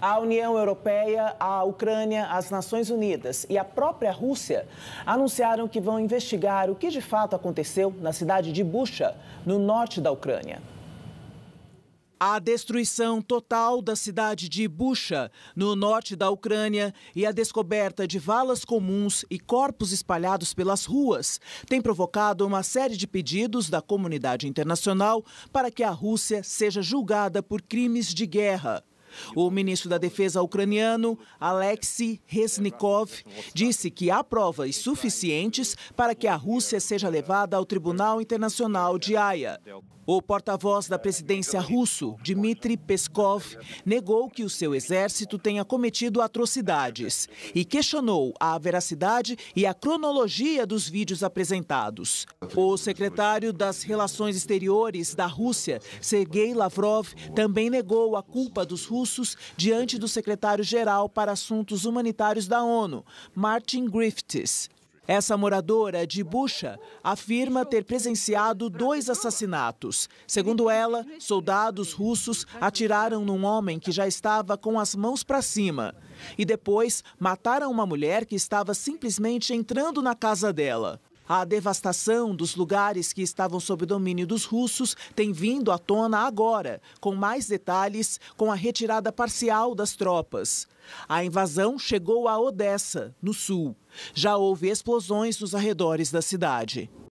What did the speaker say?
a União Europeia, a Ucrânia, as Nações Unidas e a própria Rússia anunciaram que vão investigar o que de fato aconteceu na cidade de Bucha, no norte da Ucrânia. A destruição total da cidade de Bucha, no norte da Ucrânia, e a descoberta de valas comuns e corpos espalhados pelas ruas tem provocado uma série de pedidos da comunidade internacional para que a Rússia seja julgada por crimes de guerra. O ministro da Defesa ucraniano, Alexei Reznikov, disse que há provas suficientes para que a Rússia seja levada ao Tribunal Internacional de Haia. O porta-voz da presidência russo, Dmitry Peskov, negou que o seu exército tenha cometido atrocidades e questionou a veracidade e a cronologia dos vídeos apresentados. O secretário das Relações Exteriores da Rússia, Sergei Lavrov, também negou a culpa dos russos russos diante do secretário-geral para Assuntos Humanitários da ONU, Martin Griffiths. Essa moradora de Bucha afirma ter presenciado dois assassinatos. Segundo ela, soldados russos atiraram num homem que já estava com as mãos para cima e depois mataram uma mulher que estava simplesmente entrando na casa dela. A devastação dos lugares que estavam sob domínio dos russos tem vindo à tona agora, com mais detalhes com a retirada parcial das tropas. A invasão chegou a Odessa, no sul. Já houve explosões nos arredores da cidade.